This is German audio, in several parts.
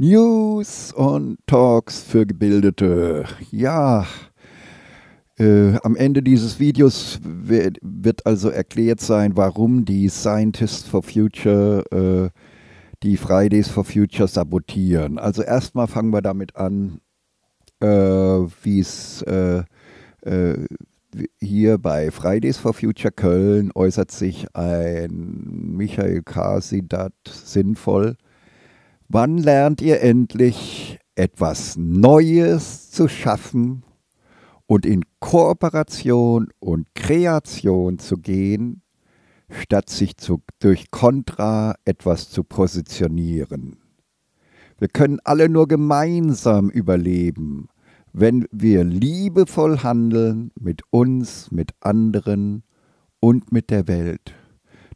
News und Talks für Gebildete. Ja, äh, am Ende dieses Videos wird, also erklärt sein, warum die Scientists for Future äh, die Fridays for Future sabotieren. Also erstmal fangen wir damit an, äh, wie es äh, äh, hier bei Fridays for Future Köln äußert sich ein Michael K. Sidat sinnvoll Wann lernt ihr endlich etwas Neues zu schaffen und in Kooperation und Kreation zu gehen, statt sich zu, durch Kontra etwas zu positionieren? Wir können alle nur gemeinsam überleben, wenn wir liebevoll handeln mit uns, mit anderen und mit der Welt.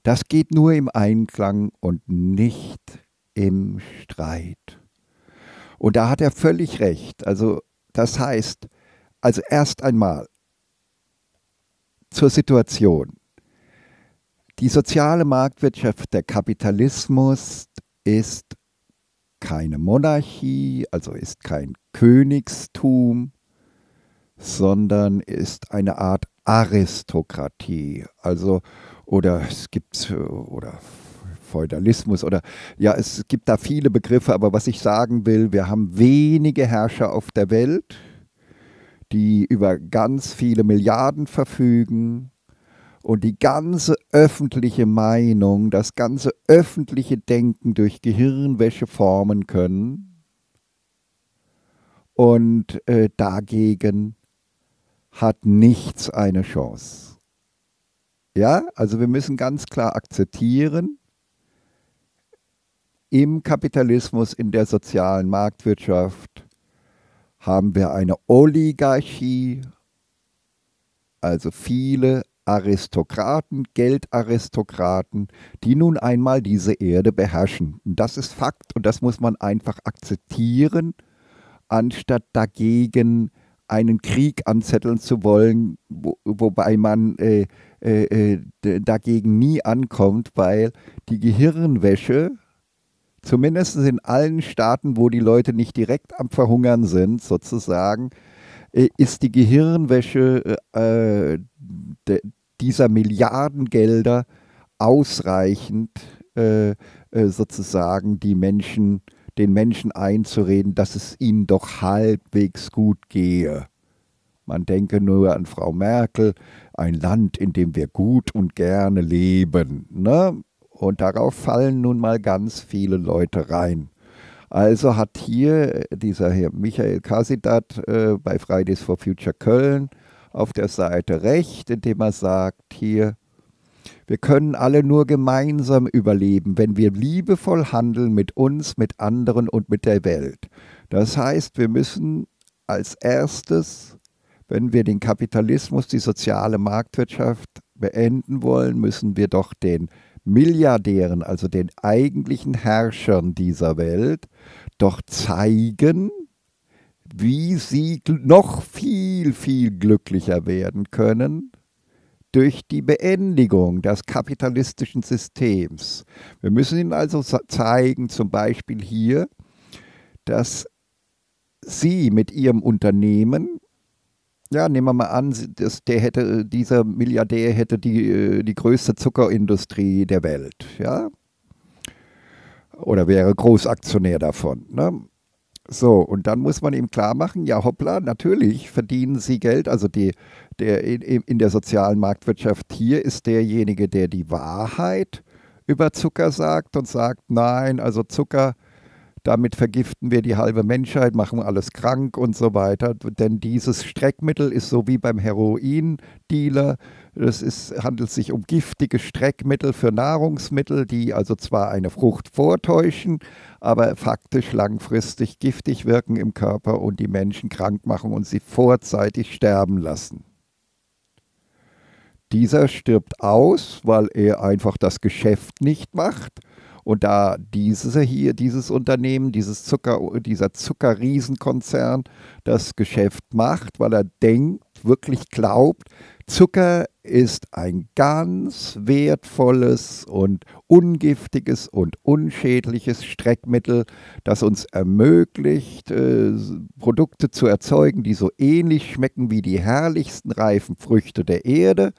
Das geht nur im Einklang und nicht im Streit. Und da hat er völlig recht. Also das heißt, also erst einmal zur Situation. Die soziale Marktwirtschaft, der Kapitalismus ist keine Monarchie, also ist kein Königstum, sondern ist eine Art Aristokratie. Also, oder es gibt, oder Feudalismus oder ja, es gibt da viele Begriffe, aber was ich sagen will, wir haben wenige Herrscher auf der Welt, die über ganz viele Milliarden verfügen und die ganze öffentliche Meinung, das ganze öffentliche Denken durch Gehirnwäsche formen können und äh, dagegen hat nichts eine Chance. Ja, also wir müssen ganz klar akzeptieren, im Kapitalismus, in der sozialen Marktwirtschaft haben wir eine Oligarchie, also viele Aristokraten, Geldaristokraten, die nun einmal diese Erde beherrschen. Und das ist Fakt und das muss man einfach akzeptieren, anstatt dagegen einen Krieg anzetteln zu wollen, wo, wobei man äh, äh, äh dagegen nie ankommt, weil die Gehirnwäsche zumindest in allen Staaten, wo die Leute nicht direkt am Verhungern sind, sozusagen, äh, ist die Gehirnwäsche äh, äh, de, dieser Milliardengelder ausreichend, äh, äh, sozusagen die Menschen, den Menschen einzureden, dass es ihnen doch halbwegs gut gehe. Man denke nur an Frau Merkel, ein Land, in dem wir gut und gerne leben. Ne? Und darauf fallen nun mal ganz viele Leute rein. Also hat hier äh, dieser Herr Michael Kasidat äh, bei Fridays for Future Köln auf der Seite recht, indem er sagt hier, wir können alle nur gemeinsam überleben, wenn wir liebevoll handeln mit uns, mit anderen und mit der Welt. Das heißt, wir müssen als erstes, wenn wir den Kapitalismus, die soziale Marktwirtschaft beenden wollen, müssen wir doch den Milliardären, also den eigentlichen Herrschern dieser Welt, doch zeigen, wie sie noch viel, viel glücklicher werden können durch die Beendigung des kapitalistischen Systems. Wir müssen ihnen also zeigen, zum Beispiel hier, dass sie mit ihrem Unternehmen ja, nehmen wir mal an, das, der hätte, dieser Milliardär hätte die, äh, die größte Zuckerindustrie der Welt, ja? Oder wäre Großaktionär davon, ne? So, und dann muss man ihm klar machen, ja hoppla, natürlich verdienen sie Geld. Also die, der, in, in der sozialen Marktwirtschaft hier ist derjenige, der die Wahrheit über Zucker sagt und sagt, nein, also Zucker damit vergiften wir die halbe Menschheit, machen alles krank und so weiter. Denn dieses Streckmittel ist so wie beim Heroin-Dealer. Es ist, handelt sich um giftige Streckmittel für Nahrungsmittel, die also zwar eine Frucht vortäuschen, aber faktisch langfristig giftig wirken im Körper und die Menschen krank machen und sie vorzeitig sterben lassen. Dieser stirbt aus, weil er einfach das Geschäft nicht macht – und da dieses hier, dieses Unternehmen, dieses Zucker, dieser Zuckerriesenkonzern das Geschäft macht, weil er denkt, wirklich glaubt, Zucker ist ein ganz wertvolles und ungiftiges und unschädliches Streckmittel, das uns ermöglicht, äh, Produkte zu erzeugen, die so ähnlich schmecken wie die herrlichsten reifen Früchte der Erde,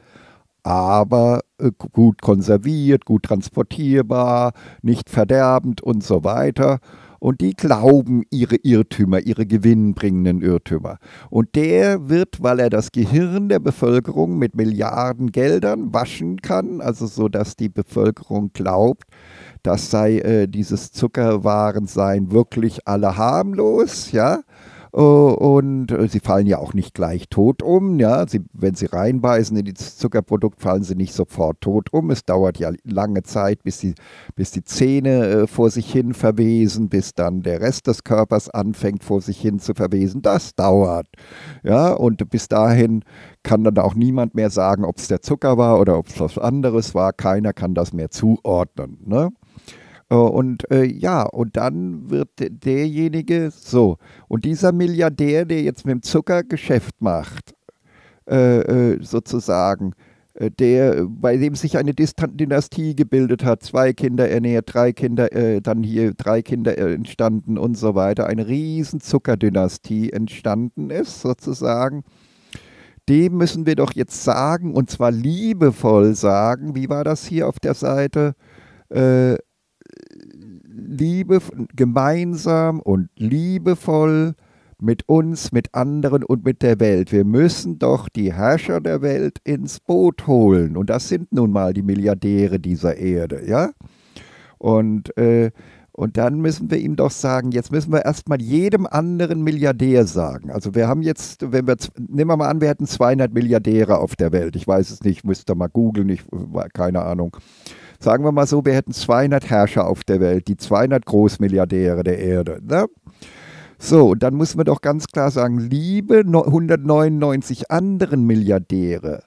aber äh, gut konserviert, gut transportierbar, nicht verderbend und so weiter. Und die glauben ihre Irrtümer, ihre gewinnbringenden Irrtümer. Und der wird, weil er das Gehirn der Bevölkerung mit Milliarden Geldern waschen kann, also so, dass die Bevölkerung glaubt, das sei äh, dieses Zuckerwarensein wirklich alle harmlos, ja, äh, und äh, sie fallen ja auch nicht gleich tot um. Ja? Sie, wenn sie reinbeißen in das Zuckerprodukt, fallen sie nicht sofort tot um. Es dauert ja lange Zeit, bis die, bis die Zähne äh, vor sich hin verwesen, bis dann der Rest des Körpers anfängt, vor sich hin zu verwesen. Das dauert. Ja? Und bis dahin kann dann auch niemand mehr sagen, ob es der Zucker war oder ob es was anderes war. Keiner kann das mehr zuordnen. Ne? Äh, und äh, ja, und dann wird derjenige so. Und dieser Milliardär, der jetzt mit dem Zucker Geschäft macht, äh, äh sozusagen, äh, der, bei dem sich eine Dynastie gebildet hat, zwei Kinder ernährt, drei Kinder, äh, dann hier drei Kinder entstanden und so weiter, eine riesen Zuckerdynastie entstanden ist, sozusagen. Dem müssen wir doch jetzt sagen, und zwar liebevoll sagen, wie war das hier auf der Seite? Äh, liebe, gemeinsam und liebevoll mit uns, mit anderen und mit der Welt. Wir müssen doch die Herrscher der Welt ins Boot holen. Und das sind nun mal die Milliardäre dieser Erde, ja? Und, äh, und dann müssen wir ihm doch sagen, jetzt müssen wir erstmal jedem anderen Milliardär sagen. Also wir haben jetzt, wenn wir, nehmen wir mal an, wir hätten 200 Milliardäre auf der Welt. Ich weiß es nicht, müsst ihr mal googeln, äh, keine Ahnung sagen wir mal so, wir hätten 200 Herrscher auf der Welt, die 200 Großmilliardäre der Erde. Ne? So, und dann muss man doch ganz klar sagen, liebe 199 anderen Milliardäre,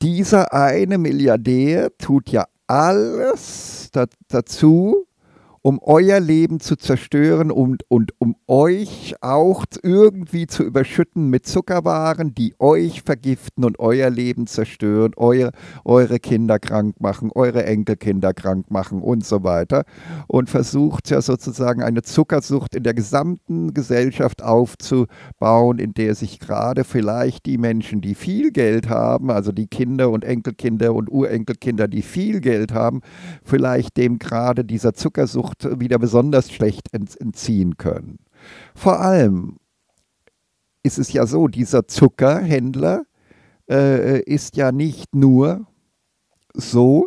dieser eine Milliardär tut ja alles dazu, um euer Leben zu zerstören und, und um euch auch irgendwie zu überschütten mit Zuckerwaren, die euch vergiften und euer Leben zerstören, eure, eure Kinder krank machen, eure Enkelkinder krank machen und so weiter. Und versucht ja sozusagen eine Zuckersucht in der gesamten Gesellschaft aufzubauen, in der sich gerade vielleicht die Menschen, die viel Geld haben, also die Kinder und Enkelkinder und Urenkelkinder, die viel Geld haben, vielleicht dem gerade dieser Zuckersucht Frucht wieder besonders schlecht entziehen können. Vor allem ist es ja so, dieser Zuckerhändler äh, ist ja nicht nur so,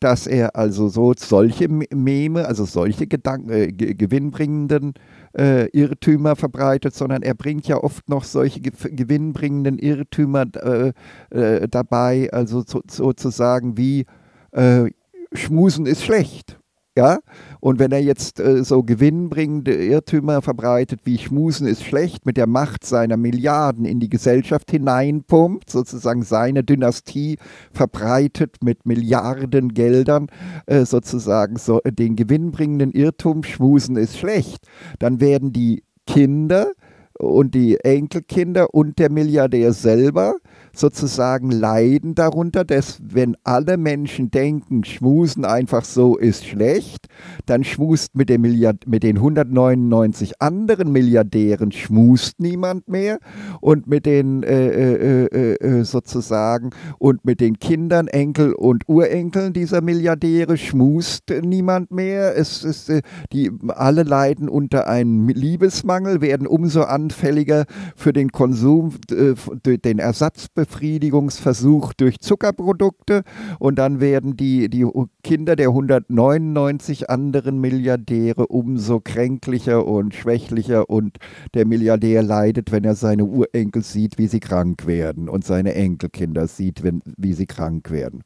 dass er also so solche Meme, also solche Gedanken, äh, gewinnbringenden äh, Irrtümer verbreitet, sondern er bringt ja oft noch solche ge gewinnbringenden Irrtümer äh, äh, dabei, also so, sozusagen wie äh, Schmusen ist schlecht. Ja? Und wenn er jetzt äh, so gewinnbringende Irrtümer verbreitet, wie Schmusen ist schlecht, mit der Macht seiner Milliarden in die Gesellschaft hineinpumpt, sozusagen seine Dynastie verbreitet mit Milliardengeldern äh, sozusagen so, äh, den gewinnbringenden Irrtum, Schmusen ist schlecht, dann werden die Kinder und die Enkelkinder und der Milliardär selber äh, sozusagen leiden darunter, dass wenn alle Menschen denken, Schmusen einfach so ist schlecht, dann schmust mit, dem Milliard, mit den 199 anderen Milliardären schmust niemand mehr und mit den äh äh, äh, äh, äh, sozusagen und mit den Kindern, Enkel und Urenkeln dieser Milliardäre schmust niemand mehr. Es ist, äh, die alle leiden unter einem Liebesmangel, werden umso anfälliger für den Konsum, den Ersatz Selbstbefriedigungsversuch durch Zuckerprodukte und dann werden die, die Kinder der 199 anderen Milliardäre umso kränklicher und schwächlicher und der Milliardär leidet, wenn er seine Urenkel sieht, wie sie krank werden und seine Enkelkinder sieht, wenn, wie sie krank werden.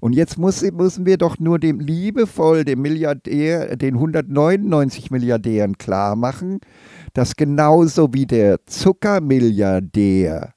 Und jetzt muss, müssen wir doch nur dem liebevoll, dem Milliardär, den 199 Milliardären klar machen, dass genauso wie der Zuckermilliardär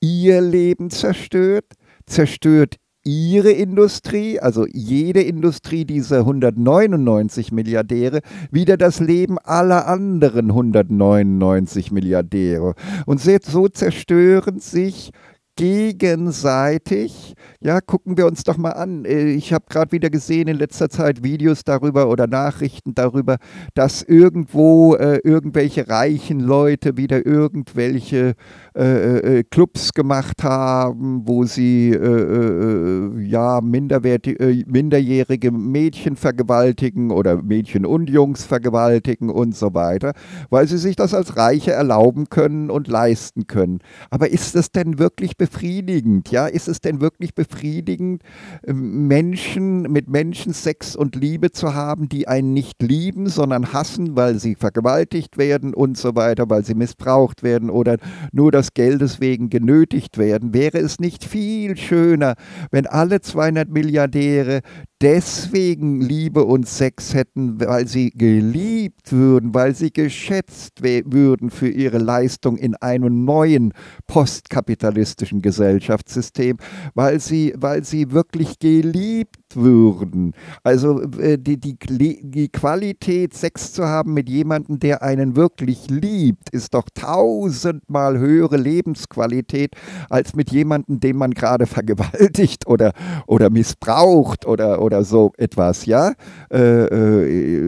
ihr Leben zerstört, zerstört ihre Industrie, also jede Industrie dieser 199 Milliardäre, wieder das Leben aller anderen 199 Milliardäre. Und so zerstören sich gegenseitig. Ja, gucken wir uns doch mal an. Äh, ich habe gerade wieder gesehen in letzter Zeit Videos darüber oder Nachrichten darüber, dass irgendwo äh, irgendwelche reichen Leute wieder irgendwelche äh, äh, äh Clubs gemacht haben, wo sie äh, ja minderwertige, minderjährige Mädchen vergewaltigen oder Mädchen und Jungs vergewaltigen und so weiter, weil sie sich das als Reiche erlauben können und leisten können. Aber ist das denn wirklich befriedigend? Ja, ist es denn wirklich befriedigend, ähm, Menschen mit Menschen Sex und Liebe zu haben, die einen nicht lieben, sondern hassen, weil sie vergewaltigt werden und so weiter, weil sie missbraucht werden oder nur des Geldes wegen genötigt werden? Wäre es nicht viel schöner, wenn alle 200 Milliardäre deswegen Liebe und Sex hätten, weil sie geliebt würden, weil sie geschätzt würden für ihre Leistung in einem neuen postkapitalistischen österreichischen Gesellschaftssystem, weil sie, weil sie wirklich geliebt würden. Also äh, die, die, die Qualität, Sex zu haben mit jemandem, der einen wirklich liebt, ist doch tausendmal höhere Lebensqualität als mit jemandem, den man gerade vergewaltigt oder, oder missbraucht oder, oder so etwas, ja? Äh,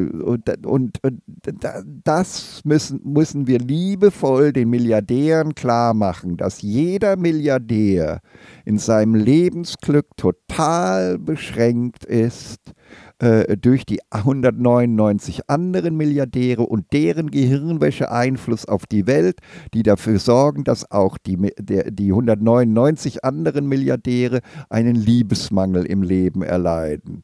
äh, und, und, und das müssen, müssen wir liebevoll den Milliardären klar machen, dass jeder Milliardär in seinem Lebensglück total beschränkt ist äh, durch die 199 anderen Milliardäre und deren Gehirnwäsche Einfluss auf die Welt, die dafür sorgen, dass auch die, der, die 199 anderen Milliardäre einen Liebesmangel im Leben erleiden.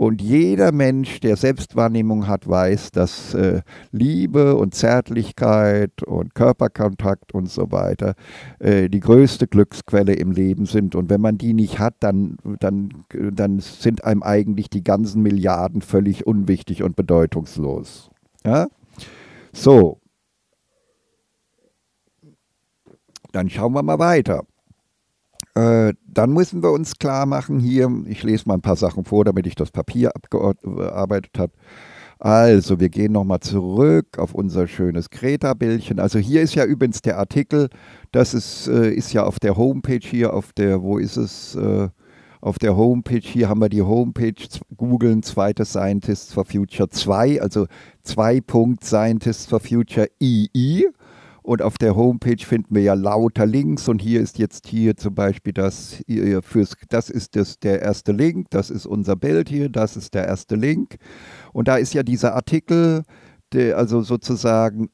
Und jeder Mensch, der Selbstwahrnehmung hat, weiß, dass äh, Liebe und Zärtlichkeit und Körperkontakt und so weiter äh, die größte Glücksquelle im Leben sind. Und wenn man die nicht hat, dann, dann, dann sind einem eigentlich die ganzen Milliarden völlig unwichtig und bedeutungslos. Ja? So. Dann schauen wir mal weiter. Äh, dann müssen wir uns klar machen hier, ich lese mal ein paar Sachen vor, damit ich das Papier abgearbeitet habe. Also, wir gehen nochmal zurück auf unser schönes Kreta-Bildchen. Also hier ist ja übrigens der Artikel, das ist, äh, ist ja auf der Homepage hier, auf der, wo ist es? Äh, auf der Homepage, hier haben wir die Homepage, googeln zweite Scientists for Future 2, also 2. for Future II. Und auf der Homepage finden wir ja lauter Links. Und hier ist jetzt hier zum Beispiel das fürs, das ist das, der erste Link, das ist unser Bild hier, das ist der erste Link. Und da ist ja dieser Artikel, der, also sozusagen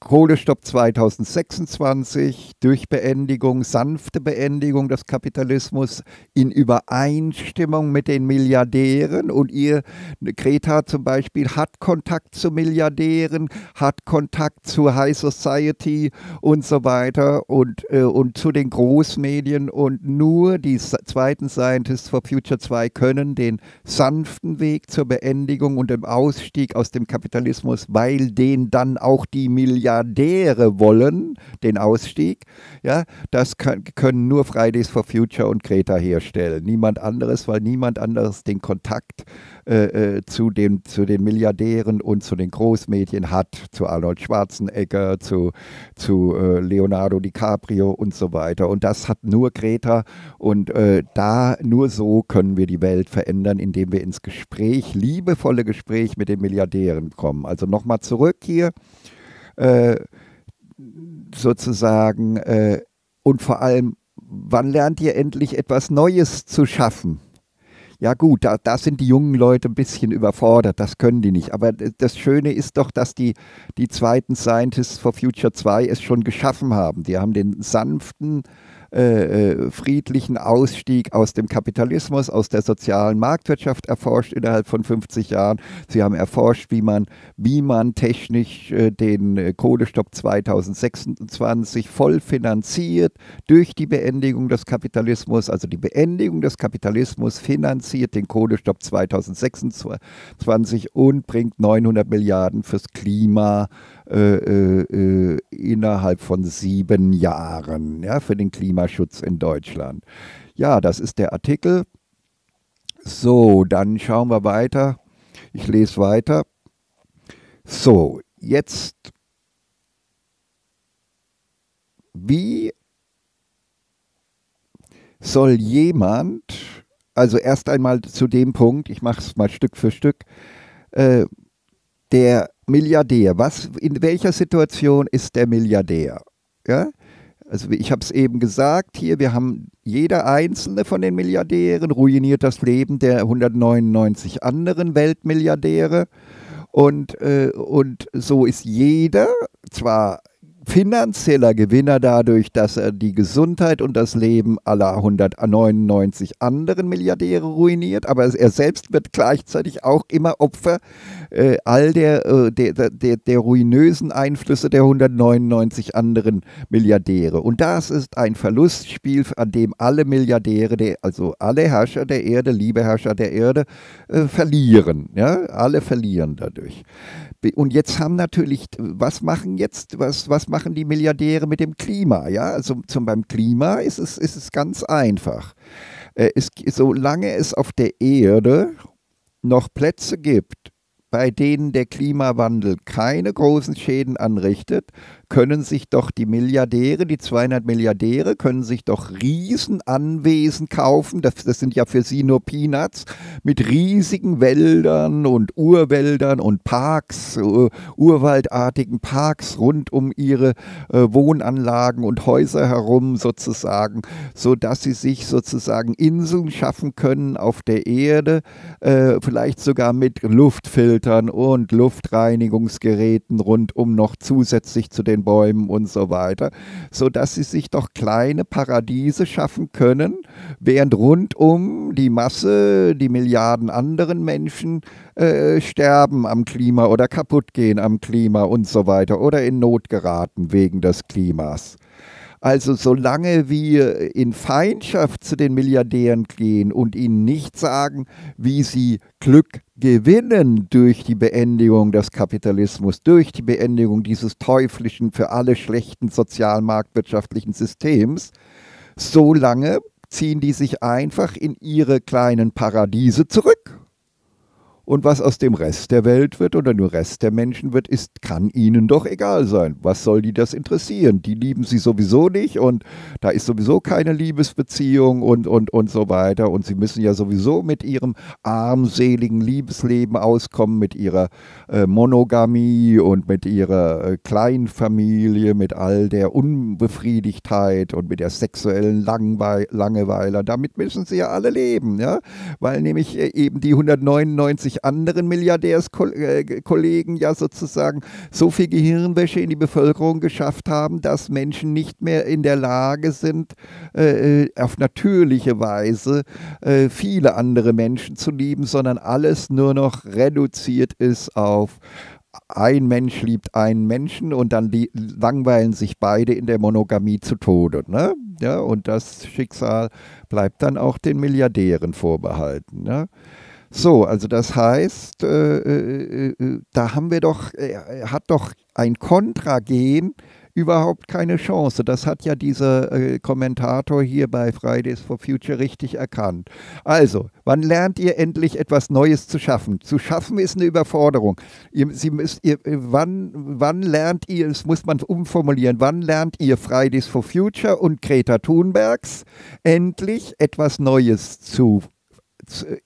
Kohlestopp 2026 durch Beendigung, sanfte Beendigung des Kapitalismus in Übereinstimmung mit den Milliardären. Und ihr, Greta zum Beispiel, hat Kontakt zu Milliardären, hat Kontakt zu High Society und so weiter und, äh, und zu den Großmedien. Und nur die zweiten Scientists for Future 2 können den sanften Weg zur Beendigung und dem Ausstieg aus dem Kapitalismus, weil den dann auch die Milliardären Milliardäre wollen den Ausstieg. Ja, das können nur Fridays for Future und Greta herstellen. Niemand anderes, weil niemand anderes den Kontakt äh, äh zu, den, zu den Milliardären und zu den Großmedien hat, zu Arnold Schwarzenegger, zu, zu äh, Leonardo DiCaprio und so weiter. Und das hat nur Greta. Und äh, da nur so können wir die Welt verändern, indem wir ins Gespräch, liebevolle Gespräch mit den Milliardären kommen. Also nochmal zurück hier. Äh, sozusagen äh, und vor allem, wann lernt ihr endlich etwas Neues zu schaffen? Ja gut, da, da, sind die jungen Leute ein bisschen überfordert, das können die nicht. Aber das Schöne ist doch, dass die, die zweiten Scientists for Future 2 es schon geschaffen haben. Die haben den sanften, äh, äh, friedlichen Ausstieg aus dem Kapitalismus, aus der sozialen Marktwirtschaft erforscht innerhalb von 50 Jahren. Sie haben erforscht, wie man, wie man technisch äh, den äh, Kohlestopp 2026 voll finanziert durch die Beendigung des Kapitalismus. Also die Beendigung des Kapitalismus finanziert den Kohlestopp 2026 und bringt 900 Milliarden fürs Klima äh, äh, äh, innerhalb von sieben Jahren ja, für den Klimaschutz in Deutschland. Ja, das ist der Artikel. So, dann schauen wir weiter. Ich lese weiter. So, jetzt, wie soll jemand, also erst einmal zu dem Punkt, ich mache es mal Stück für Stück, äh, der Milliardär, was, in welcher Situation ist der Milliardär? Ja? Also ich habe es eben gesagt, hier, wir haben jeder einzelne von den Milliardären ruiniert das Leben der 199 anderen Weltmilliardäre. Und, äh, und so ist jeder zwar finanzieller Gewinner dadurch, dass er die Gesundheit und das Leben aller 199 anderen Milliardäre ruiniert, aber er selbst wird gleichzeitig auch immer Opfer äh, all der, äh, der, der, der ruinösen Einflüsse der 199 anderen Milliardäre. Und das ist ein Verlustspiel, an dem alle Milliardäre, der, also alle Herrscher der Erde, liebe Herrscher der Erde, äh, verlieren. Ja? Alle verlieren dadurch. Und jetzt haben natürlich, was machen jetzt, was, was machen machen die Milliardäre mit dem Klima. Ja? Also zum, beim Klima ist es, ist es ganz einfach. Äh, es, solange es auf der Erde noch Plätze gibt, bei denen der Klimawandel keine großen Schäden anrichtet, können sich doch die Milliardäre, die 200 Milliardäre, können sich doch Riesenanwesen kaufen. Das, das sind ja für sie nur Peanuts mit riesigen Wäldern und Urwäldern und Parks, uh, urwaldartigen Parks rund um ihre uh, Wohnanlagen und Häuser herum sozusagen, sodass sie sich sozusagen Inseln schaffen können auf der Erde, uh, vielleicht sogar mit Luftfiltern und Luftreinigungsgeräten rundum noch zusätzlich zu den den Bäumen und so weiter, sodass sie sich doch kleine Paradiese schaffen können, während rundum die Masse, die Milliarden anderen Menschen äh, sterben am Klima oder kaputt gehen am Klima und so weiter oder in Not geraten wegen des Klimas. Also solange wir in Feindschaft zu den Milliardären gehen und ihnen nicht sagen, wie sie Glück gewinnen durch die Beendigung des Kapitalismus, durch die Beendigung dieses teuflischen, für alle schlechten sozialmarktwirtschaftlichen Systems, solange ziehen die sich einfach in ihre kleinen Paradiese zurück und was aus dem Rest der Welt wird oder nur Rest der Menschen wird, ist, kann ihnen doch egal sein. Was soll die das interessieren? Die lieben sie sowieso nicht und da ist sowieso keine Liebesbeziehung und, und, und so weiter. Und sie müssen ja sowieso mit ihrem armseligen Liebesleben auskommen, mit ihrer äh, Monogamie und mit ihrer äh, Kleinfamilie, mit all der Unbefriedigtheit und mit der sexuellen Langwe Langeweile. Damit müssen sie ja alle leben, ja? weil nämlich äh, eben die 199 durch anderen Milliardärskollegen ja sozusagen so viel Gehirnwäsche in die Bevölkerung geschafft haben, dass Menschen nicht mehr in der Lage sind, äh, äh, auf natürliche Weise äh, viele andere Menschen zu lieben, sondern alles nur noch reduziert ist auf ein Mensch liebt einen Menschen und dann langweilen sich beide in der Monogamie zu Tode. Ne? Ja, und das Schicksal bleibt dann auch den Milliardären vorbehalten. Ne? So, also das heißt, äh, äh, äh, äh da haben wir doch, äh, äh, hat doch ein Kontragen überhaupt keine Chance. Das hat ja dieser Kommentator hier bei Fridays for Future richtig erkannt. Also, wann lernt ihr endlich etwas Neues zu schaffen? Zu schaffen ist eine Überforderung. Ihr, sie müsst, ihr, wann, wann lernt ihr, das muss man umformulieren, wann lernt ihr Fridays for Future und Greta Thunbergs endlich etwas Neues zu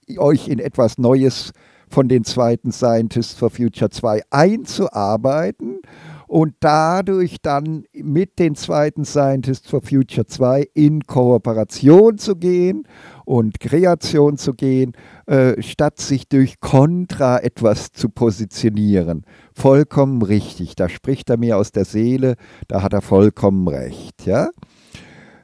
äh, euch in etwas Neues von den zweiten Scientists for Future 2 einzuarbeiten und dadurch dann mit den zweiten Scientists for Future 2 in Kooperation zu gehen und Kreation zu gehen, äh, statt sich durch Kontra etwas zu positionieren. Vollkommen richtig, da spricht er mir aus der Seele, da hat er vollkommen recht. Ja?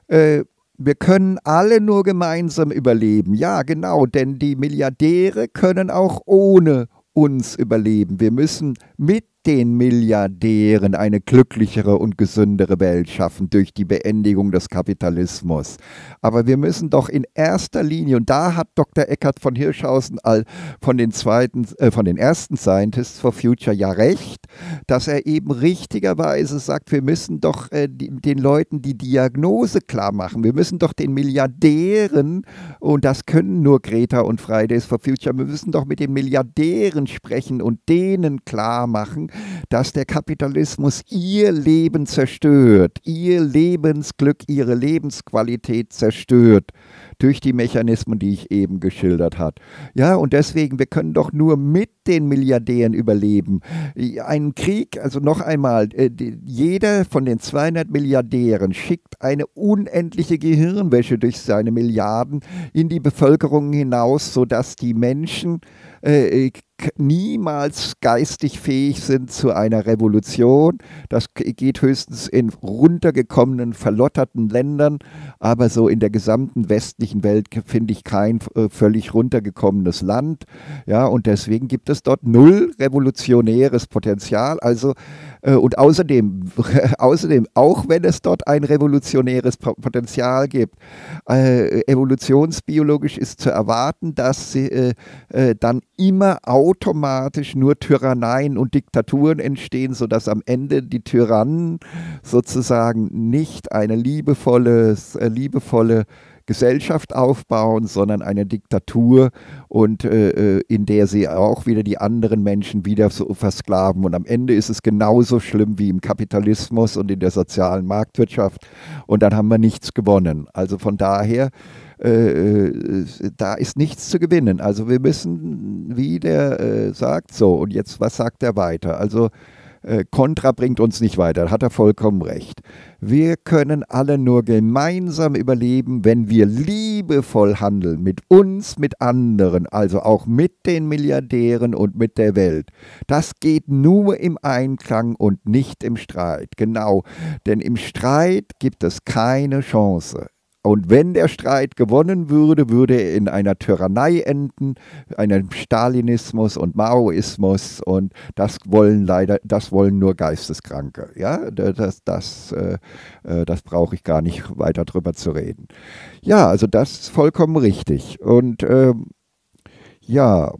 Äh, wir können alle nur gemeinsam überleben. Ja, genau, denn die Milliardäre können auch ohne uns überleben. Wir müssen mit den Milliardären eine glücklichere und gesündere Welt schaffen durch die Beendigung des Kapitalismus. Aber wir müssen doch in erster Linie, und da hat Dr. Eckert von Hirschhausen von den, zweiten, äh, von den ersten Scientists for Future ja recht, dass er eben richtigerweise sagt, wir müssen doch äh, die, den Leuten die Diagnose klar machen. Wir müssen doch den Milliardären, und das können nur Greta und Fridays for Future, wir müssen doch mit den Milliardären sprechen und denen klar machen, dass der Kapitalismus ihr Leben zerstört, ihr Lebensglück, ihre Lebensqualität zerstört durch die Mechanismen, die ich eben geschildert habe. Ja, und deswegen, wir können doch nur mit den Milliardären überleben. Einen Krieg, also noch einmal, äh, jeder von den 200 Milliardären schickt eine unendliche Gehirnwäsche durch seine Milliarden in die Bevölkerung hinaus, sodass die Menschen äh, niemals geistig fähig sind zu einer Revolution. Das geht höchstens in runtergekommenen, verlotterten Ländern, aber so in der gesamten westlichen westlichen Welt finde ich kein äh, völlig runtergekommenes Land. Ja, und deswegen gibt es dort null revolutionäres Potenzial. Also, äh, und außerdem, außerdem, auch wenn es dort ein revolutionäres Potenzial gibt, äh, evolutionsbiologisch ist zu erwarten, dass sie, äh, äh, dann immer automatisch nur Tyranneien und Diktaturen entstehen, sodass am Ende die Tyrannen sozusagen nicht eine äh, liebevolle, liebevolle Gesellschaft aufbauen, sondern eine Diktatur und äh, äh, in der sie auch wieder die anderen Menschen wieder so versklaven. Und am Ende ist es genauso schlimm wie im Kapitalismus und in der sozialen Marktwirtschaft. Und dann haben wir nichts gewonnen. Also von daher äh, äh da ist nichts zu gewinnen. Also wir müssen, wie der äh, sagt, so, und jetzt, was sagt er weiter? Also Kontra äh, bringt uns nicht weiter, da hat er vollkommen recht. Wir können alle nur gemeinsam überleben, wenn wir liebevoll handeln, mit uns, mit anderen, also auch mit den Milliardären und mit der Welt. Das geht nur im Einklang und nicht im Streit. Genau, denn im Streit gibt es keine Chance. Und wenn der Streit gewonnen würde, würde er in einer Tyrannei enden, einem Stalinismus und Maoismus. Und das wollen leider, das wollen nur Geisteskranke. Ja, das, das, äh, äh, das brauche ich gar nicht weiter drüber zu reden. Ja, also das ist vollkommen richtig. Und ähm, ja.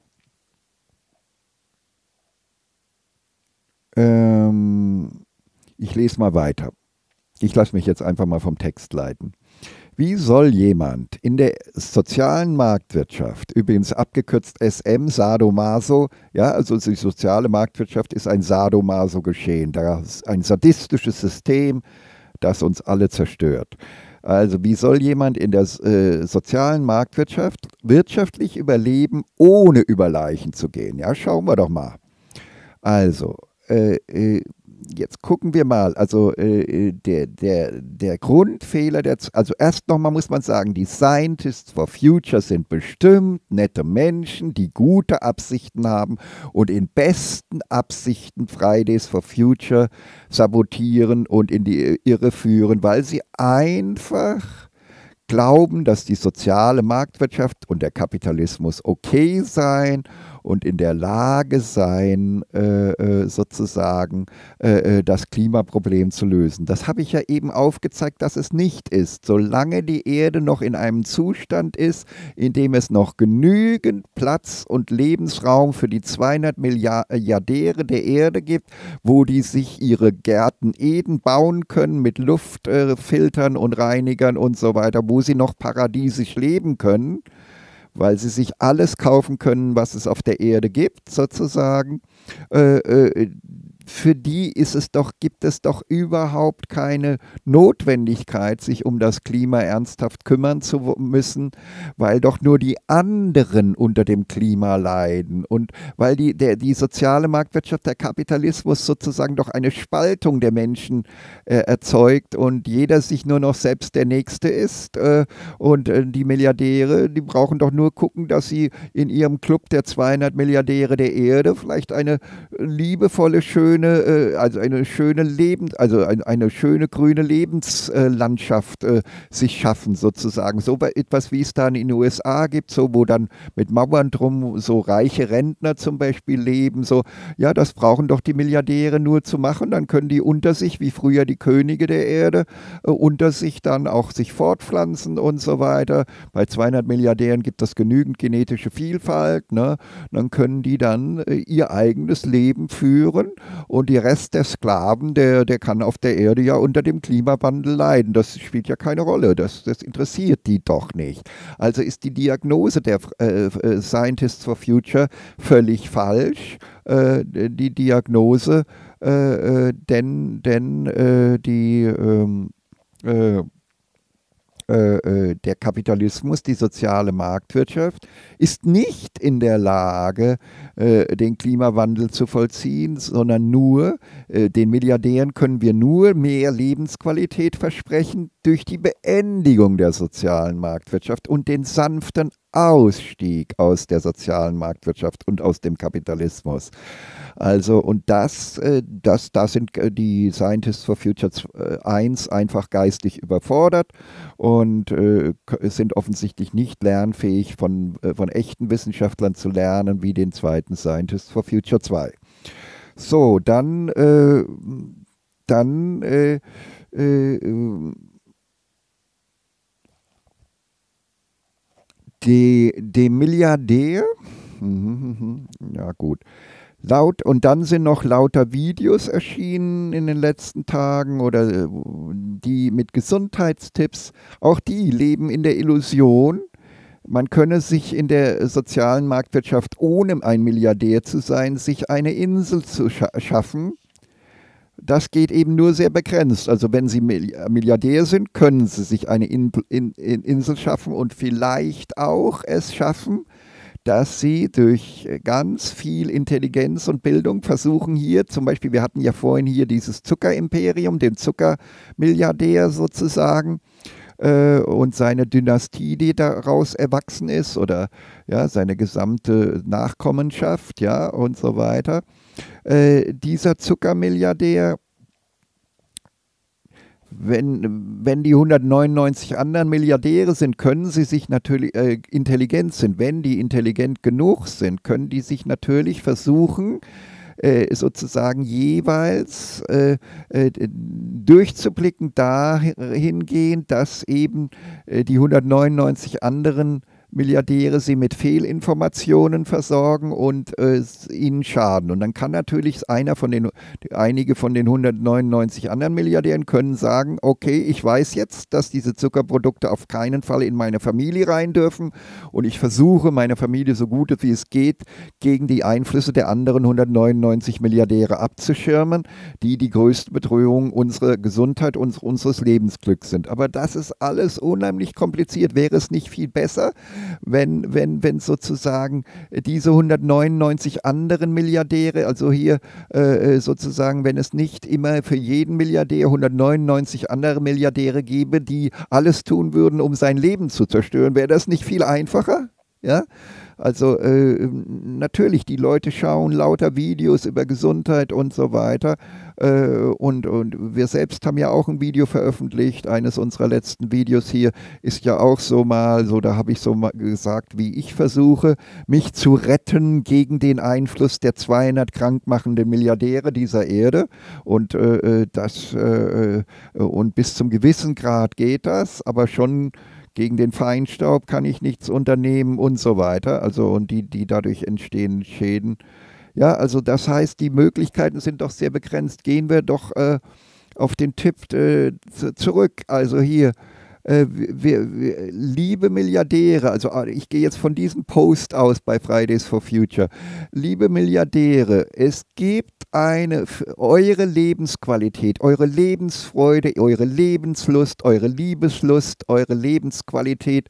Ähm, ich lese mal weiter. Ich lasse mich jetzt einfach mal vom Text leiten. Wie soll jemand in der sozialen Marktwirtschaft, übrigens abgekürzt SM, Sadomaso, ja, also die soziale Marktwirtschaft ist ein Sadomaso-Geschehen, ein sadistisches System, das uns alle zerstört. Also wie soll jemand in der äh, sozialen Marktwirtschaft wirtschaftlich überleben, ohne über Leichen zu gehen? Ja, schauen wir doch mal. Also, äh, äh jetzt gucken wir mal. Also äh, äh der, der, der Grundfehler, der, also erst nochmal muss man sagen, die Scientists for Future sind bestimmt nette Menschen, die gute Absichten haben und in besten Absichten Fridays for Future sabotieren und in die äh, Irre führen, weil sie einfach glauben, dass die soziale Marktwirtschaft und der Kapitalismus okay seien und in der Lage sein, äh, äh sozusagen äh, äh, das Klimaproblem zu lösen. Das habe ich ja eben aufgezeigt, dass es nicht ist. Solange die Erde noch in einem Zustand ist, in dem es noch genügend Platz und Lebensraum für die 200 Milliardäre äh, der Erde gibt, wo die sich ihre Gärten Eden bauen können mit Luftfiltern äh, und Reinigern und so weiter, wo sie noch paradiesisch leben können, weil sie sich alles kaufen können, was es auf der Erde gibt, sozusagen. Äh, äh, für die ist es doch, gibt es doch überhaupt keine Notwendigkeit, sich um das Klima ernsthaft kümmern zu müssen, weil doch nur die anderen unter dem Klima leiden und weil die, der, die soziale Marktwirtschaft, der Kapitalismus sozusagen doch eine Spaltung der Menschen äh, erzeugt und jeder sich nur noch selbst der Nächste ist äh, und äh, die Milliardäre, die brauchen doch nur gucken, dass sie in ihrem Club der 200 Milliardäre der Erde vielleicht eine liebevolle, schöne schöne, äh, also eine schöne Lebens, also ein, eine schöne grüne Lebenslandschaft äh, sich schaffen sozusagen. So etwas wie es dann in den USA gibt, so wo dann mit Mauern drum so reiche Rentner zum Beispiel leben, so ja, das brauchen doch die Milliardäre nur zu machen, dann können die unter sich wie früher die Könige der Erde äh, unter sich dann auch sich fortpflanzen und so weiter. Bei 200 Milliardären gibt es genügend genetische Vielfalt, ne? Dann können die dann ihr eigenes Leben führen und der Rest der Sklaven, der, der kann auf der Erde ja unter dem Klimawandel leiden. Das spielt ja keine Rolle, das, das interessiert die doch nicht. Also ist die Diagnose der äh, äh Scientists for Future völlig falsch. Äh, die Diagnose, äh, äh denn, denn äh, die ähm, äh, äh, der Kapitalismus, die soziale Marktwirtschaft, ist nicht in der Lage, äh, den Klimawandel zu vollziehen, sondern nur, äh, den Milliardären können wir nur mehr Lebensqualität versprechen durch die Beendigung der sozialen Marktwirtschaft und den sanften Ausstieg aus der sozialen Marktwirtschaft und aus dem Kapitalismus. Also, und das, äh, das, da sind äh, die Scientists for Future 1 äh, einfach geistig überfordert und sind offensichtlich nicht lernfähig, von, von echten Wissenschaftlern zu lernen, wie den zweiten Scientists for Future 2. So, dann, dann, äh, äh, De, de Milliardär. Mhm, mhm, mhm. Ja, gut. Laut, und dann sind noch lauter Videos erschienen in den letzten Tagen oder äh, die mit Gesundheitstipps. Auch die leben in der Illusion, man könne sich in der sozialen Marktwirtschaft, ohne ein Milliardär zu sein, sich eine Insel zu scha schaffen, das geht eben nur sehr begrenzt. Also wenn Sie äh, Milliardär sind, können Sie sich eine in in in Insel schaffen und vielleicht auch es schaffen, dass Sie durch äh, ganz viel Intelligenz und Bildung versuchen hier, zum Beispiel, wir hatten ja vorhin hier dieses Zuckerimperium, den Zuckermilliardär sozusagen äh, und seine Dynastie, die daraus erwachsen ist oder ja, seine gesamte Nachkommenschaft ja, und so weiter äh, dieser Zuckermilliardär, wenn, wenn die 199 anderen Milliardäre sind, können sie sich natürlich äh, intelligent sind. Wenn die intelligent genug sind, können die sich natürlich versuchen, äh, sozusagen jeweils äh, äh, durchzublicken dahingehend, dass eben äh, die 199 anderen Milliardäre sie mit Fehlinformationen versorgen und äh, ihnen schaden. Und dann kann natürlich einer von den, einige von den 199 anderen Milliardären können sagen, okay, ich weiß jetzt, dass diese Zuckerprodukte auf keinen Fall in meine Familie rein dürfen und ich versuche, meine Familie so gut wie es geht, gegen die Einflüsse der anderen 199 Milliardäre abzuschirmen, die die größte Bedrohung unserer Gesundheit und unseres Lebensglücks sind. Aber das ist alles unheimlich kompliziert. Wäre es nicht viel besser, wenn, wenn, wenn sozusagen diese 199 anderen Milliardäre, also hier äh, äh, sozusagen, wenn es nicht immer für jeden Milliardär 199 andere Milliardäre gäbe, die alles tun würden, um sein Leben zu zerstören, wäre das nicht viel einfacher? Ja? Also äh, ähm, natürlich, die Leute schauen lauter Videos über Gesundheit und so weiter. Äh, und, und wir selbst haben ja auch ein Video veröffentlicht. Eines unserer letzten Videos hier ist ja auch so mal, so da habe ich so mal gesagt, wie ich versuche, mich zu retten gegen den Einfluss der 200 krankmachenden Milliardäre dieser Erde. Und äh, äh das äh, äh, und bis zum gewissen Grad geht das, aber schon gegen den Feinstaub kann ich nichts unternehmen und so weiter. Also und die, die dadurch entstehenden Schäden. Ja, also das heißt, die Möglichkeiten sind doch sehr begrenzt. Gehen wir doch äh, auf den Tipp äh, zurück. Also hier äh, wir, wir, liebe Milliardäre, also ah, ich gehe jetzt von diesem Post aus bei Fridays for Future, liebe Milliardäre, es gibt eine, eure Lebensqualität, eure Lebensfreude, eure Lebenslust, eure Liebeslust, eure Lebensqualität,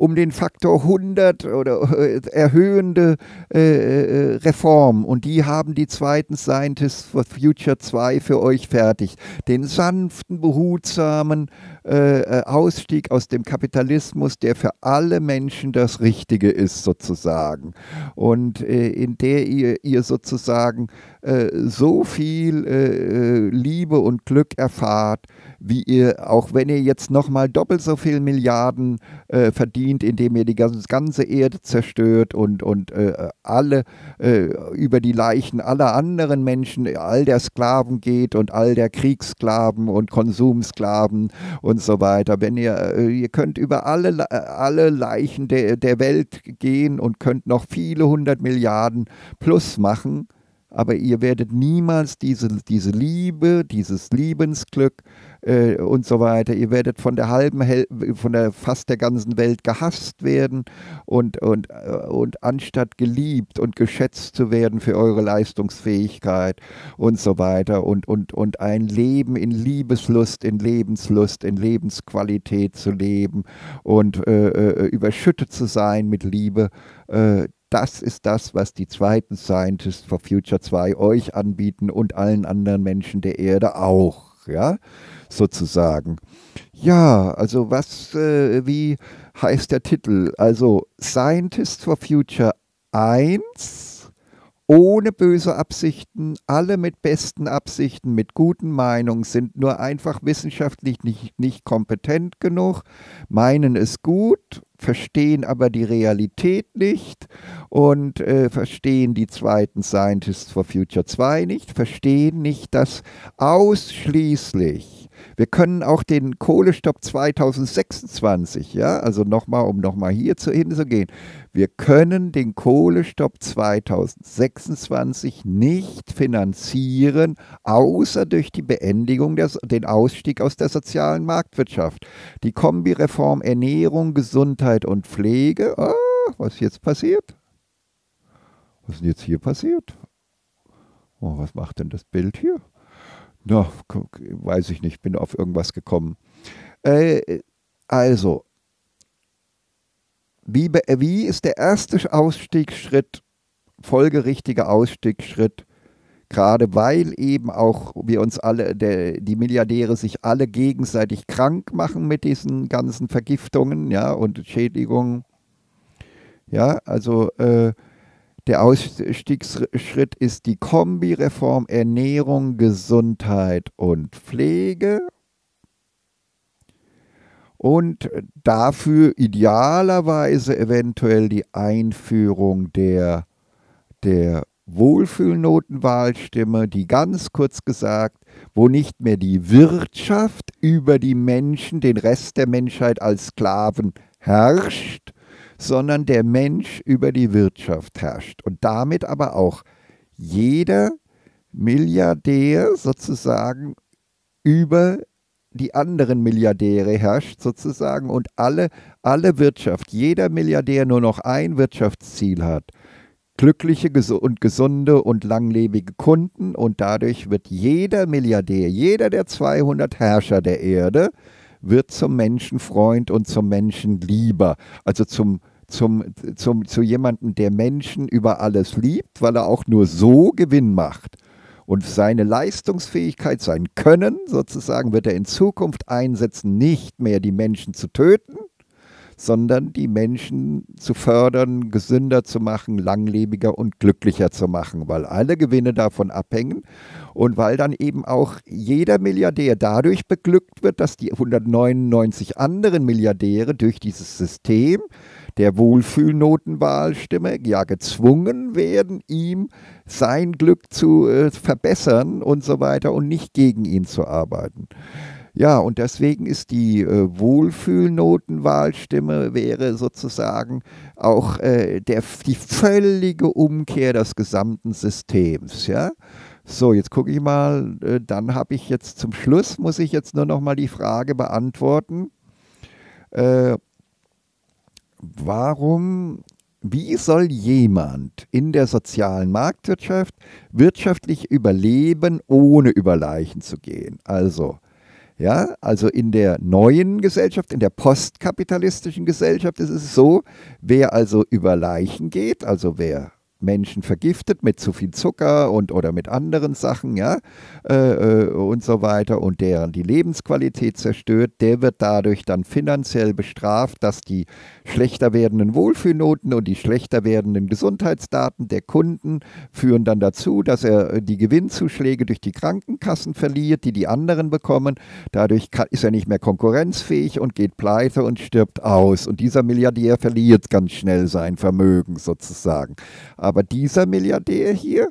um den Faktor 100 oder äh, erhöhende äh, äh, äh Reformen. Und die haben die zweiten Scientists for Future 2 für euch fertig. Den sanften, behutsamen äh, Ausstieg aus dem Kapitalismus, der für alle Menschen das Richtige ist, sozusagen. Und in der ihr, ihr sozusagen äh, so viel äh, äh, Liebe und Glück erfahrt, wie ihr, auch wenn ihr jetzt nochmal doppelt so viel Milliarden äh, verdient, indem ihr die ganze, ganze Erde zerstört und, und äh, alle äh, über die Leichen aller anderen Menschen, all der Sklaven geht und all der Kriegssklaven und Konsumsklaven und so weiter. Wenn ihr, ihr könnt über alle, alle Leichen der, der Welt gehen und könnt noch viele hundert Milliarden plus machen aber ihr werdet niemals diese, diese Liebe, dieses Liebensglück äh, und so weiter, ihr werdet von der halben, Hel von der fast der ganzen Welt gehasst werden und, und, äh, und anstatt geliebt und geschätzt zu werden für eure Leistungsfähigkeit und so weiter und, und, und ein Leben in Liebeslust, in Lebenslust, in Lebensqualität zu leben und äh, äh überschüttet zu sein mit Liebe, äh, das ist das, was die zweiten Scientists for Future 2 euch anbieten und allen anderen Menschen der Erde auch, ja, sozusagen. Ja, also was, äh, wie heißt der Titel? Also Scientists for Future 1 ohne böse Absichten, alle mit besten Absichten, mit guten Meinungen, sind nur einfach wissenschaftlich nicht, nicht kompetent genug, meinen es gut, verstehen aber die Realität nicht und äh, verstehen die zweiten Scientists for Future 2 nicht, verstehen nicht, dass ausschließlich wir können auch den Kohlestopp 2026, ja, also nochmal, um nochmal hier zu, hinzugehen, wir können den Kohlestopp 2026 nicht finanzieren, außer durch die Beendigung, des, den Ausstieg aus der sozialen Marktwirtschaft. Die Kombireform Ernährung, Gesundheit und Pflege, oh, was jetzt passiert? Was ist denn jetzt hier passiert? Oh, was macht denn das Bild hier? Na, no, weiß ich nicht, bin auf irgendwas gekommen. Äh, also, wie, wie ist der erste Ausstiegsschritt, folgerichtiger Ausstiegsschritt, gerade weil eben auch wir uns alle, der, die Milliardäre sich alle gegenseitig krank machen mit diesen ganzen Vergiftungen ja, und Schädigungen. Ja, also äh, der Ausstiegsschritt ist die Kombireform Ernährung, Gesundheit und Pflege. Und dafür idealerweise eventuell die Einführung der, der Wohlfühlnotenwahlstimme, die ganz kurz gesagt, wo nicht mehr die Wirtschaft über die Menschen, den Rest der Menschheit als Sklaven herrscht, sondern der Mensch über die Wirtschaft herrscht und damit aber auch jeder Milliardär sozusagen über die anderen Milliardäre herrscht sozusagen und alle, alle Wirtschaft, jeder Milliardär nur noch ein Wirtschaftsziel hat. Glückliche und gesunde und langlebige Kunden und dadurch wird jeder Milliardär, jeder der 200 Herrscher der Erde, wird zum Menschenfreund und zum Menschenlieber, also zum zum, zum, zu jemandem, der Menschen über alles liebt, weil er auch nur so Gewinn macht. Und seine Leistungsfähigkeit, sein Können sozusagen, wird er in Zukunft einsetzen, nicht mehr die Menschen zu töten, sondern die Menschen zu fördern, gesünder zu machen, langlebiger und glücklicher zu machen, weil alle Gewinne davon abhängen und weil dann eben auch jeder Milliardär dadurch beglückt wird, dass die 199 anderen Milliardäre durch dieses System der Wohlfühlnotenwahlstimme ja gezwungen werden, ihm sein Glück zu äh, verbessern und so weiter und nicht gegen ihn zu arbeiten. Ja, und deswegen ist die äh, Wohlfühlnotenwahlstimme wäre sozusagen auch äh, der, die völlige Umkehr des gesamten Systems, ja. So, jetzt gucke ich mal, äh, dann habe ich jetzt zum Schluss, muss ich jetzt nur noch mal die Frage beantworten, äh, warum, wie soll jemand in der sozialen Marktwirtschaft wirtschaftlich überleben, ohne über Leichen zu gehen? Also, ja, also in der neuen Gesellschaft, in der postkapitalistischen Gesellschaft ist es so, wer also über Leichen geht, also wer Menschen vergiftet mit zu viel Zucker und oder mit anderen Sachen, ja, äh, äh, und so weiter und deren die Lebensqualität zerstört, der wird dadurch dann finanziell bestraft, dass die schlechter werdenden Wohlfühlnoten und die schlechter werdenden Gesundheitsdaten der Kunden führen dann dazu, dass er äh, die Gewinnzuschläge durch die Krankenkassen verliert, die die anderen bekommen. Dadurch ist er nicht mehr konkurrenzfähig und geht pleite und stirbt aus. Und dieser Milliardär verliert ganz schnell sein Vermögen sozusagen. Aber aber dieser Milliardär hier,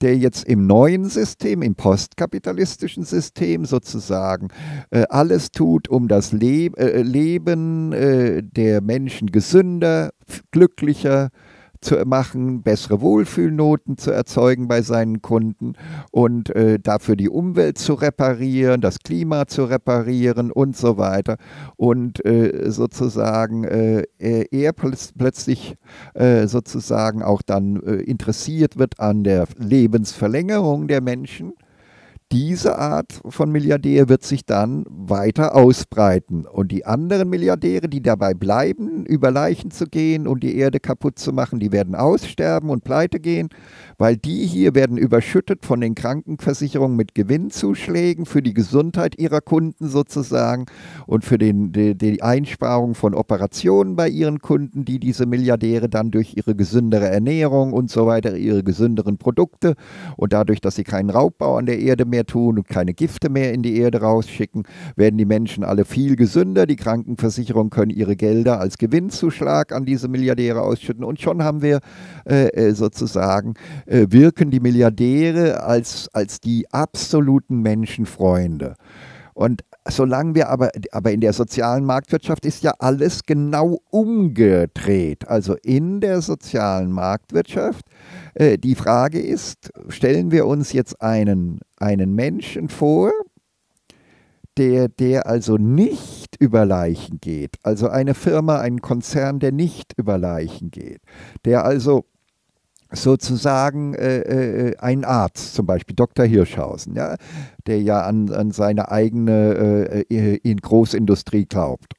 der jetzt im neuen System, im postkapitalistischen System sozusagen äh, alles tut, um das Le äh, Leben äh, der Menschen gesünder, glücklicher, äh, zu machen, bessere Wohlfühlnoten zu erzeugen bei seinen Kunden und äh, dafür die Umwelt zu reparieren, das Klima zu reparieren und so weiter. Und äh, sozusagen äh, äh er plötz plötzlich äh, sozusagen auch dann äh, interessiert wird an der Lebensverlängerung der Menschen diese Art von Milliardär wird sich dann weiter ausbreiten. Und die anderen Milliardäre, die dabei bleiben, über Leichen zu gehen und die Erde kaputt zu machen, die werden aussterben und pleite gehen weil die hier werden überschüttet von den Krankenversicherungen mit Gewinnzuschlägen für die Gesundheit ihrer Kunden sozusagen und für den, die, die Einsparung von Operationen bei ihren Kunden, die diese Milliardäre dann durch ihre gesündere Ernährung und so weiter, ihre gesünderen Produkte und dadurch, dass sie keinen Raubbau an der Erde mehr tun und keine Gifte mehr in die Erde rausschicken, werden die Menschen alle viel gesünder. Die Krankenversicherungen können ihre Gelder als Gewinnzuschlag an diese Milliardäre ausschütten und schon haben wir äh, äh sozusagen äh, wirken die Milliardäre als, als die absoluten Menschenfreunde. Und solange wir aber, aber in der sozialen Marktwirtschaft ist ja alles genau umgedreht. Also in der sozialen Marktwirtschaft, äh, die Frage ist, stellen wir uns jetzt einen, einen Menschen vor, der, der also nicht über Leichen geht, also eine Firma, einen Konzern, der nicht über Leichen geht, der also sozusagen äh, äh, ein Arzt, zum Beispiel Dr. Hirschhausen, ja, der ja an, an seine eigene äh, äh in Großindustrie glaubt.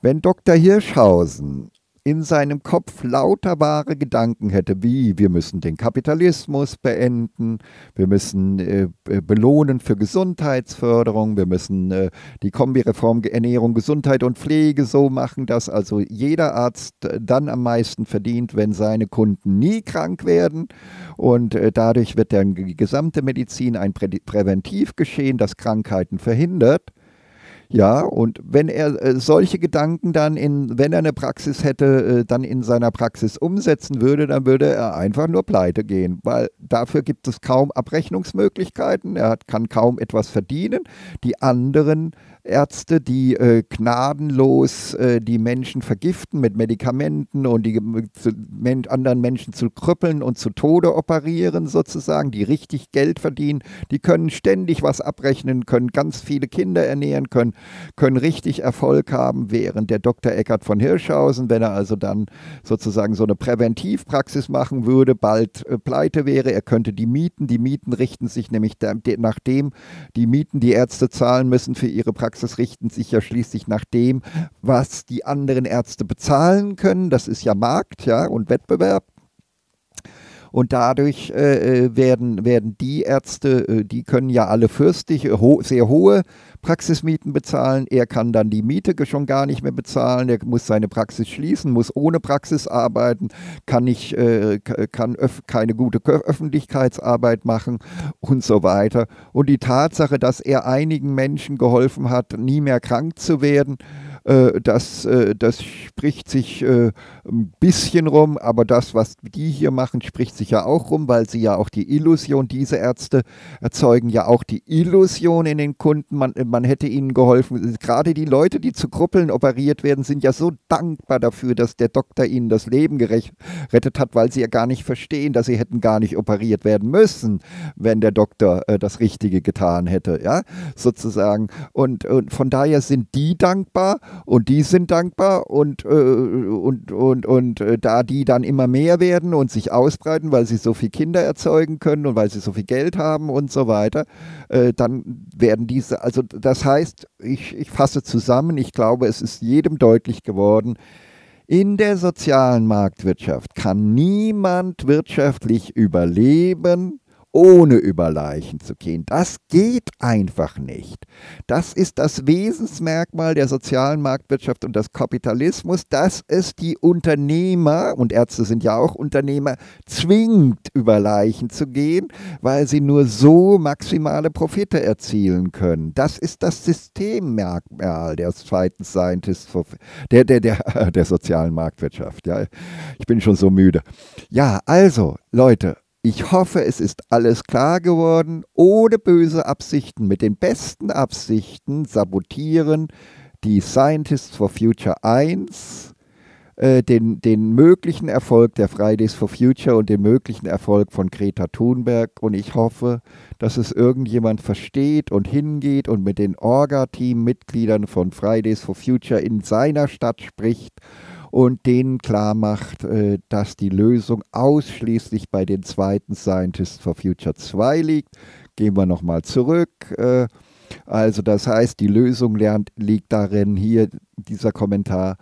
Wenn Dr. Hirschhausen in seinem Kopf lauter wahre Gedanken hätte, wie wir müssen den Kapitalismus beenden, wir müssen äh, belohnen für Gesundheitsförderung, wir müssen äh, die Kombireform Ernährung, Gesundheit und Pflege so machen, dass also jeder Arzt äh, dann am meisten verdient, wenn seine Kunden nie krank werden und äh, dadurch wird dann die gesamte Medizin ein Prä Präventivgeschehen, das Krankheiten verhindert ja, und wenn er äh, solche Gedanken dann in, wenn er eine Praxis hätte, äh, dann in seiner Praxis umsetzen würde, dann würde er einfach nur pleite gehen, weil dafür gibt es kaum Abrechnungsmöglichkeiten. Er hat, kann kaum etwas verdienen. Die anderen Ärzte, die äh, gnadenlos äh, die Menschen vergiften mit Medikamenten und die äh, zu, men anderen Menschen zu krüppeln und zu Tode operieren sozusagen, die richtig Geld verdienen, die können ständig was abrechnen, können ganz viele Kinder ernähren, können, können richtig Erfolg haben, während der Dr. Eckert von Hirschhausen, wenn er also dann sozusagen so eine Präventivpraxis machen würde, bald äh, pleite wäre, er könnte die Mieten, die Mieten richten sich nämlich nach dem, die Mieten, die Ärzte zahlen müssen für ihre Praxis, Praxis richten sich ja schließlich nach dem, was die anderen Ärzte bezahlen können. Das ist ja Markt ja, und Wettbewerb. Und dadurch äh, äh, werden, werden die Ärzte, äh, die können ja alle fürstlich äh, ho sehr hohe Praxismieten bezahlen. Er kann dann die Miete schon gar nicht mehr bezahlen. Er muss seine Praxis schließen, muss ohne Praxis arbeiten, kann, nicht, äh, kann keine gute Öffentlichkeitsarbeit machen und so weiter. Und die Tatsache, dass er einigen Menschen geholfen hat, nie mehr krank zu werden, äh, das, äh, das spricht sich äh, ein bisschen rum, aber das, was die hier machen, spricht sich ja auch rum, weil sie ja auch die Illusion, diese Ärzte erzeugen ja auch die Illusion in den Kunden, man, äh, man hätte ihnen geholfen. Gerade die Leute, die zu Krüppeln operiert werden, sind ja so dankbar dafür, dass der Doktor ihnen das Leben gerettet hat, weil sie ja gar nicht verstehen, dass sie hätten gar nicht operiert werden müssen, wenn der Doktor äh, das Richtige getan hätte, ja, sozusagen. Und, und von daher sind die dankbar und die sind dankbar und, äh, und, und, und äh, da die dann immer mehr werden und sich ausbreiten, weil sie so viel Kinder erzeugen können und weil sie so viel Geld haben und so weiter, äh, dann werden diese, also das heißt, ich, ich fasse zusammen, ich glaube, es ist jedem deutlich geworden, in der sozialen Marktwirtschaft kann niemand wirtschaftlich überleben, ohne über Leichen zu gehen. Das geht einfach nicht. Das ist das Wesensmerkmal der sozialen Marktwirtschaft und des Kapitalismus, dass es die Unternehmer, und Ärzte sind ja auch Unternehmer, zwingt, über Leichen zu gehen, weil sie nur so maximale Profite erzielen können. Das ist das Systemmerkmal der zweiten Scientist der, der, der, der sozialen Marktwirtschaft. Ja, ich bin schon so müde. Ja, also, Leute, ich hoffe, es ist alles klar geworden. Ohne böse Absichten, mit den besten Absichten sabotieren die Scientists for Future 1 äh, den, den möglichen Erfolg der Fridays for Future und den möglichen Erfolg von Greta Thunberg. Und ich hoffe, dass es irgendjemand versteht und hingeht und mit den Orga-Team-Mitgliedern von Fridays for Future in seiner Stadt spricht und denen klar macht, äh, dass die Lösung ausschließlich bei den zweiten Scientists for Future 2 liegt. Gehen wir nochmal zurück. Äh, also das heißt, die Lösung lernt, liegt darin, hier dieser Kommentar,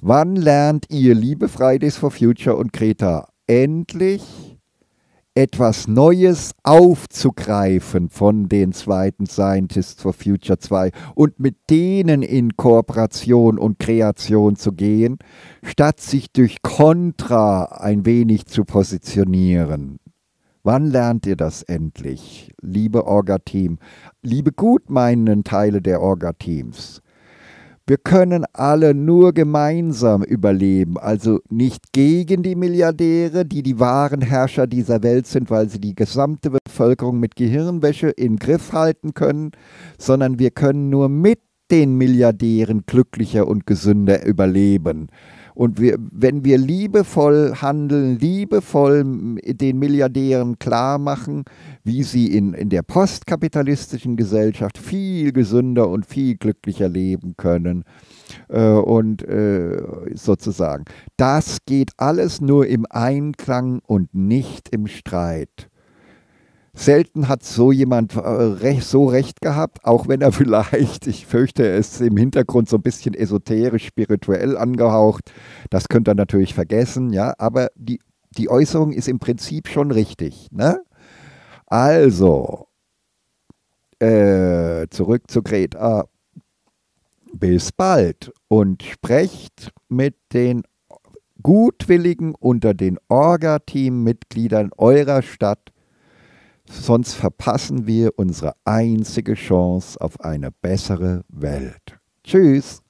wann lernt ihr, liebe Fridays for Future und Greta, endlich etwas Neues aufzugreifen von den zweiten Scientists for Future 2 und mit denen in Kooperation und Kreation zu gehen, statt sich durch Kontra ein wenig zu positionieren. Wann lernt ihr das endlich, liebe Orga-Team, liebe gutmeinenden Teile der Orga-Teams? Wir können alle nur gemeinsam überleben, also nicht gegen die Milliardäre, die die wahren Herrscher dieser Welt sind, weil sie die gesamte Bevölkerung mit Gehirnwäsche im Griff halten können, sondern wir können nur mit den Milliardären glücklicher und gesünder überleben. Und wir, wenn wir liebevoll handeln, liebevoll den Milliardären klar machen, wie sie in, in der postkapitalistischen Gesellschaft viel gesünder und viel glücklicher leben können äh, und äh, sozusagen, das geht alles nur im Einklang und nicht im Streit. Selten hat so jemand äh, so recht gehabt, auch wenn er vielleicht, ich fürchte, er ist im Hintergrund so ein bisschen esoterisch, spirituell angehaucht. Das könnt ihr natürlich vergessen, ja, aber die, die Äußerung ist im Prinzip schon richtig. Ne? Also, äh, zurück zu Greta. Bis bald und sprecht mit den Gutwilligen unter den Orga-Team-Mitgliedern eurer Stadt sonst verpassen wir unsere einzige Chance auf eine bessere Welt. Tschüss!